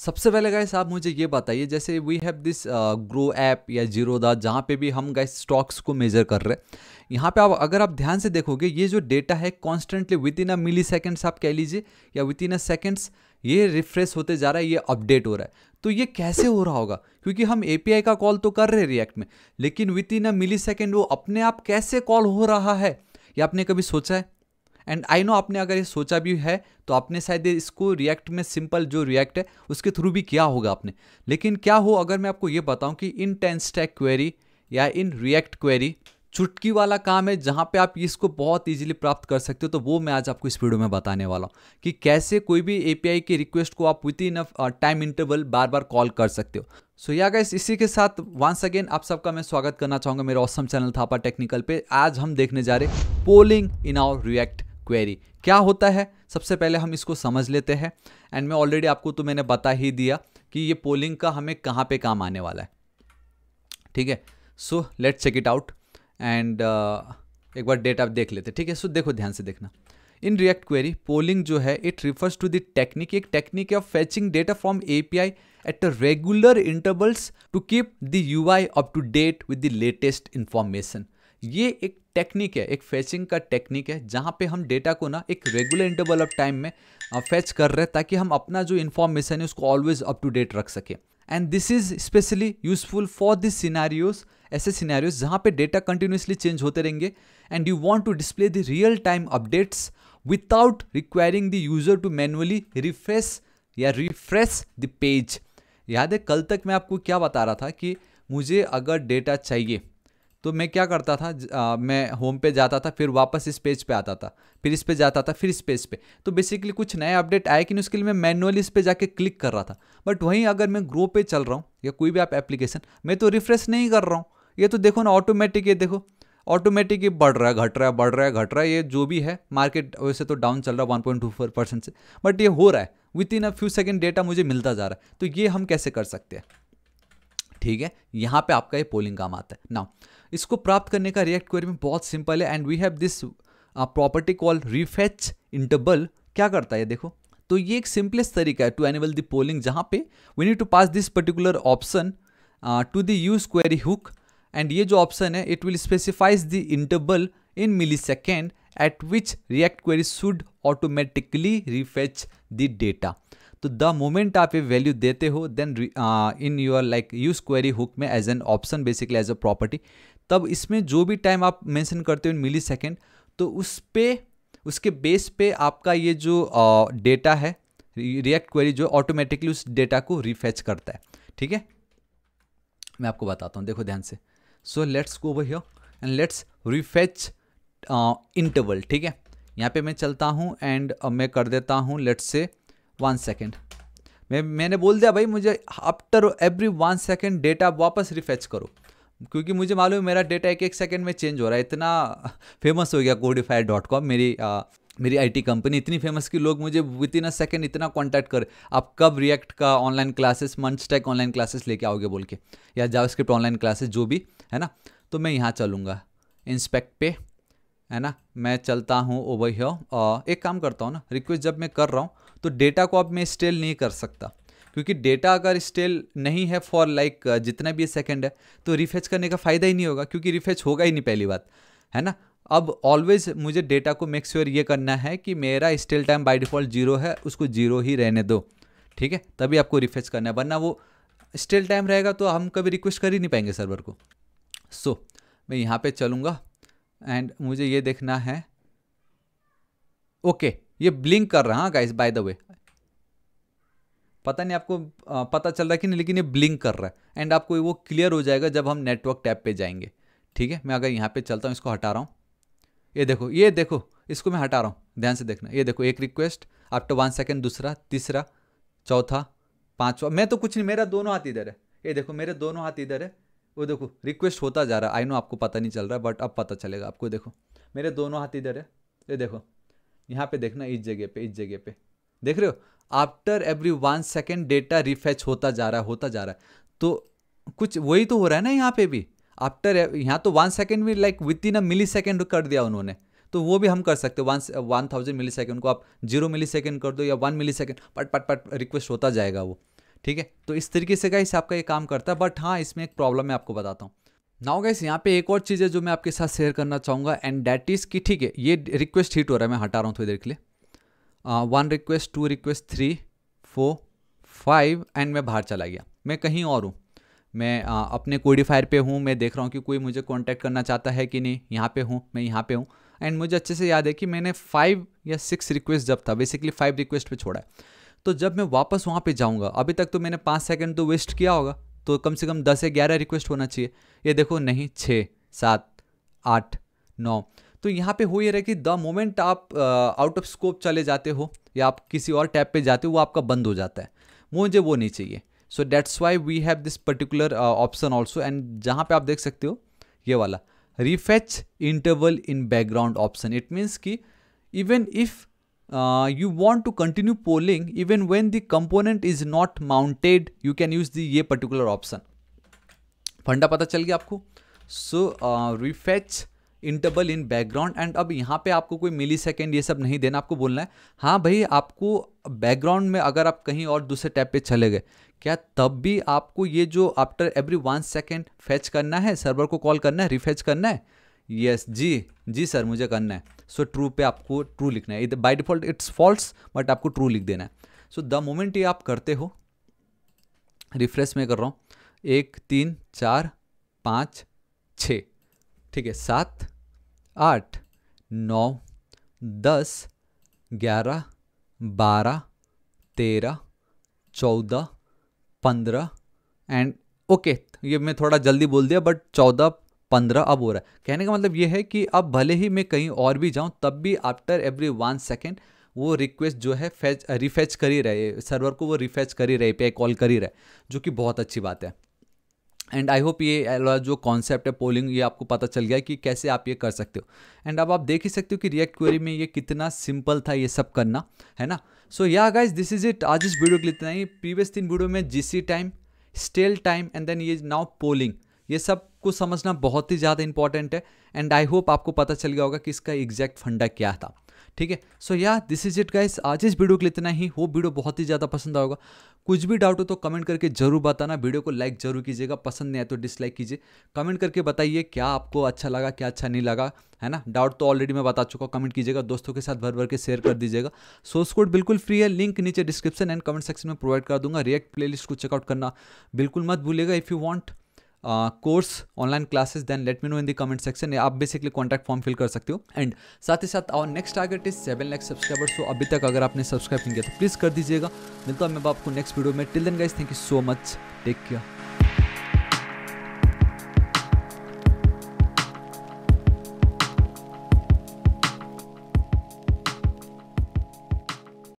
सबसे पहले गाइस आप मुझे ये बताइए जैसे we have this Groww app या जीरो दा जहाँ पे भी हम गाइस स्टॉक्स को मेजर कर रहे हैं यहाँ पे आप अगर आप ध्यान से देखोगे ये जो डेटा है constantly within a milliseconds आप कह लीजिए या विद इन अ सेकेंड्स ये रिफ्रेश होते जा रहा है ये अपडेट हो रहा है तो ये कैसे हो रहा होगा क्योंकि हम ए का कॉल तो कर रहे हैं रिएक्ट में लेकिन with within a milli second वो अपने आप कैसे कॉल हो रहा है या आपने कभी सोचा है एंड आई नो आपने अगर ये सोचा भी है तो आपने शायद इसको रिएक्ट में सिंपल जो रिएक्ट है उसके थ्रू भी किया होगा आपने लेकिन क्या हो अगर मैं आपको ये बताऊं कि इन टेन स्टैक क्वेरी या इन रिएक्ट क्वेरी चुटकी वाला काम है जहाँ पे आप इसको बहुत इजीली प्राप्त कर सकते हो तो वो मैं आज आपको इस वीडियो में बताने वाला हूँ कि कैसे कोई भी एपीआई की रिक्वेस्ट को आप विद इन टाइम इंटरवल बार बार कॉल कर सकते हो सो या गाइस इसी के साथ वंस अगेन आप सबका मैं स्वागत करना चाहूँगा मेरे औसम चैनल थापा टेक्निकल पे आज हम देखने जा रहे polling in our React query क्या होता है सबसे पहले हम इसको समझ लेते हैं एंड मैं ऑलरेडी आपको तो मैंने बता ही दिया कि ये पोलिंग का हमें कहाँ पे काम आने वाला है ठीक है so let check it out and एक बार डेटा देख लेते ठीक है सो so, देखो ध्यान से देखना इन रिएक्ट क्वेरी पोलिंग जो है it refers to the technique एक technique of fetching data from a at regular intervals to keep the UI up to date with the latest information ये एक टेक्निक है एक फेचिंग का technique है जहाँ पे हम डेटा को ना एक रेगुलर इंटरवल ऑफ टाइम में फेच कर रहे हैं ताकि हम अपना जो इन्फॉर्मेशन है उसको ऑलवेज अप टू डेट रख सकें and this is specially useful for this scenarios ऐसे सिनारियोज जहाँ पे डेटा कंटिन्यूसली चेंज होते रहेंगे and you want to display the real time updates without requiring the user to manually refresh या refresh the page याद है कल तक मैं आपको क्या बता रहा था कि मुझे अगर डेटा चाहिए तो मैं क्या करता था आ, मैं होम पे जाता था फिर वापस इस पेज पे आता था फिर इस पे जाता था फिर इस पेज पे तो बेसिकली कुछ नए अपडेट आए कि नहीं उसके लिए मैं मैनुअली इस पे जाके क्लिक कर रहा था बट वहीं अगर मैं ग्रो पे चल रहा हूँ या कोई भी आप एप्लीकेशन मैं तो रिफ्रेश नहीं कर रहा हूँ ये तो देखो ना ऑटोमेटिक ये देखो ऑटोमेटिक ये बढ़ रहा है घट रहा है बढ़ रहा है घट रहा है ये जो भी है मार्केट वैसे तो डाउन चल रहा है one point two four percent से बट ये हो रहा है within a few second data मुझे मिलता जा रहा है तो ये हम कैसे कर सकते हैं ठीक है यहाँ पे आपका ये पोलिंग काम आता है ना इसको प्राप्त करने का रिएक्ट क्वेरी में बहुत सिंपल है and we have this property call refetch interval क्या करता है देखो तो ये एक सिंपलेस्ट तरीका है टू एनेबल द पोलिंग जहाँ पे we need to pass this particular option to the use query hook and ये जो ऑप्शन है it will specifies the interval in millisecond at which React query should automatically refetch the data तो the moment आप ये value देते हो then in your like use query hook में as an option basically as a property तब इसमें जो भी टाइम आप मेंशन करते हो इन मिली सेकेंड तो उस पर उसके बेस पे आपका ये जो डेटा है रिएक्ट क्वेरी जो ऑटोमेटिकली उस डेटा को रिफेच करता है ठीक है मैं आपको बताता हूँ देखो ध्यान से so let's go over here and let's refetch interval ठीक है यहाँ पे मैं चलता हूँ एंड uh, मैं कर देता हूँ लेट्स से वन सेकेंड मैं मैंने बोल दिया भाई मुझे after every one second data वापस रिफेच करो क्योंकि मुझे मालूम है मेरा डेटा एक एक सेकेंड में चेंज हो रहा है इतना फेमस हो गया कोडिफायर डॉट कॉम मेरी आ, मेरी आईटी कंपनी इतनी फेमस कि लोग मुझे विद इन अ सेकेंड इतना कांटेक्ट कर आप कब रिएक्ट का ऑनलाइन क्लासेस मंच टेक ऑनलाइन क्लासेस लेके आओगे बोल के या जावास्क्रिप्ट ऑनलाइन क्लासेस जो भी है ना तो मैं यहाँ चलूँगा इंस्पेक्ट पे है ना मैं चलता हूँ ओ हियर एक काम करता हूँ ना रिक्वेस्ट जब मैं कर रहा हूँ तो डेटा को अब मैं स्टेल नहीं कर सकता क्योंकि डेटा अगर स्टेल नहीं है फॉर लाइक जितना भी सेकंड है तो रिफेच करने का फ़ायदा ही नहीं होगा क्योंकि रिफेच होगा ही नहीं पहली बात है ना अब ऑलवेज मुझे डेटा को मेक श्योर ये करना है कि मेरा stale time by default zero है उसको जीरो ही रहने दो ठीक है तभी आपको रिफ्रेश करना है वरना वो स्टेल टाइम रहेगा तो हम कभी रिक्वेस्ट कर ही नहीं पाएंगे सर्वर को सो so, मैं यहाँ पे चलूँगा एंड मुझे ये देखना है ओके ये ब्लिंक कर रहा है गाइस बाय द वे पता नहीं आपको पता चल रहा है कि नहीं लेकिन ये ब्लिंक कर रहा है एंड आपको वो क्लियर हो जाएगा जब हम नेटवर्क टैब पे जाएंगे ठीक है मैं अगर यहाँ पे चलता हूँ इसको हटा रहा हूँ ये देखो ये देखो इसको मैं हटा रहा हूँ ध्यान से देखना ये देखो एक रिक्वेस्ट आफ्टर वन सेकेंड दूसरा तीसरा चौथा पाँचवा मैं तो कुछ नहीं मेरा दोनों हाथ इधर है ये देखो मेरे दोनों हाथ इधर है वो देखो रिक्वेस्ट होता जा रहा है आई नो आपको पता नहीं चल रहा है बट अब पता चलेगा आपको देखो मेरे दोनों हाथ इधर है ये देखो यहाँ पे देखना इस जगह पे इस जगह पे देख रहे हो after every one second data refetch होता जा रहा है होता जा रहा है तो कुछ वही तो हो रहा है ना यहाँ पे भी आफ्टर यहाँ तो वन सेकेंड भी like within a millisecond कर दिया उन्होंने तो वो भी हम कर सकते one one thousand millisecond को आप जीरो मिली सेकेंड कर दो या वन मिली सेकेंड पट पट पट रिक्वेस्ट होता जाएगा वो ठीक है तो इस तरीके से गाइस आपका ये काम करता है बट हाँ इसमें एक प्रॉब्लम मैं आपको बताता हूँ नाउ गाइस यहाँ पे एक और चीज़ है जो मैं आपके साथ शेयर करना चाहूँगा एंड डैट इज़ कि ठीक है ये रिक्वेस्ट हिट हो रहा है मैं हटा रहा हूँ थोड़ी देर के लिए one request two request three four five and मैं बाहर चला गया मैं कहीं और हूँ मैं आ, अपने कोडिफायर पे हूँ मैं देख रहा हूँ कि कोई मुझे कॉन्टैक्ट करना चाहता है कि नहीं यहाँ पे हूँ मैं यहाँ पे हूँ एंड मुझे अच्छे से याद है कि मैंने फाइव या सिक्स रिक्वेस्ट जब था बेसिकली फाइव रिक्वेस्ट पर छोड़ा है तो जब मैं वापस वहाँ पे जाऊँगा अभी तक तो मैंने पाँच सेकंड तो वेस्ट किया होगा तो कम से कम दस या ग्यारह रिक्वेस्ट होना चाहिए ये देखो नहीं छः सात आठ नौ तो यहाँ पे हो ये रहा कि द मोमेंट आप आउट ऑफ स्कोप चले जाते हो या आप किसी और टैप पे जाते हो वो आपका बंद हो जाता है मुझे वो नहीं चाहिए so that's why we have this particular option also and जहाँ पर आप देख सकते हो ये वाला refetch interval in background option it means कि even if you want to continue polling even when the component is not mounted you can use use ये पर्टिकुलर ऑप्शन फंडा पता चल गया आपको so refetch interval in background and अब यहाँ पे आपको कोई मिली सेकेंड ये सब नहीं देना आपको बोलना है हाँ भाई आपको बैकग्राउंड में अगर आप कहीं और दूसरे टैप पे चले गए क्या तब भी आपको ये जो after every one second fetch करना है सर्वर को कॉल करना है रिफेच करना है यस जी जी सर मुझे करना है सो ट्रू पे आपको ट्रू लिखना है by default it's false but आपको ट्रू लिख देना है सो द मोमेंट ये आप करते हो रिफ्रेश में कर रहा हूँ एक तीन चार पाँच छ ठीक है सात आठ नौ दस ग्यारह बारह तेरह चौदह पंद्रह एंड ओके ये मैं थोड़ा जल्दी बोल दिया बट चौदह पंद्रह अब हो रहा है कहने का मतलब ये है कि अब भले ही मैं कहीं और भी जाऊँ तब भी आफ्टर एवरी वन सेकेंड वो रिक्वेस्ट जो है फैच रिफेच कर ही रहे सर्वर को वो रिफेच कर ही रहे पे कॉल कर ही रहे जो कि बहुत अच्छी बात है एंड आई होप ये जो कॉन्सेप्ट है पोलिंग ये आपको पता चल गया कि कैसे आप ये कर सकते हो एंड अब आप देख ही सकते हो कि रिएक्ट क्वेरी में ये कितना सिंपल था ये सब करना है ना सो yeah guys this is it आज इस वीडियो के लिए इतना ही प्रीवियस तीन वीडियो में GC time stale time and then ये नाउ पोलिंग ये सब को समझना बहुत ही ज़्यादा इंपॉर्टेंट है एंड आई होप आपको पता चल गया होगा कि इसका एग्जैक्ट फंडा क्या था ठीक है सो या दिस इज इट गाइस आज इस वीडियो के लिए इतना ही वो वीडियो बहुत ही ज़्यादा पसंद आएगा कुछ भी डाउट हो तो कमेंट करके जरूर बताना वीडियो को लाइक जरूर कीजिएगा पसंद नहीं आए तो डिसलाइक कीजिए कमेंट करके बताइए क्या आपको अच्छा लगा क्या अच्छा नहीं लगा है ना डाउट तो ऑलरेडी मैं बता चुका हूँ कमेंट कीजिएगा दोस्तों के साथ भर भर के शेयर कर दीजिएगा सोर्स कोड बिल्कुल फ्री है लिंक नीचे डिस्क्रिप्शन एंड कमेंट सेक्शन में प्रोवाइड कर दूंगा रिएक्ट प्लेलिस्ट को चेकआउट करना बिल्कुल मत भूलिएगा if you want course online classes then let me know in the comment section या आप बेसिकली कॉन्टैक्ट फॉर्म फिल कर सकते हो एंड साथ ही साथ और next target is seven lakh subscribers तो अभी तक अगर आपने सब्सक्राइब नहीं किया तो प्लीज़ कर दीजिएगा मिलता हूँ मैं आपको नेक्स्ट वीडियो में till then guys thank you so much take care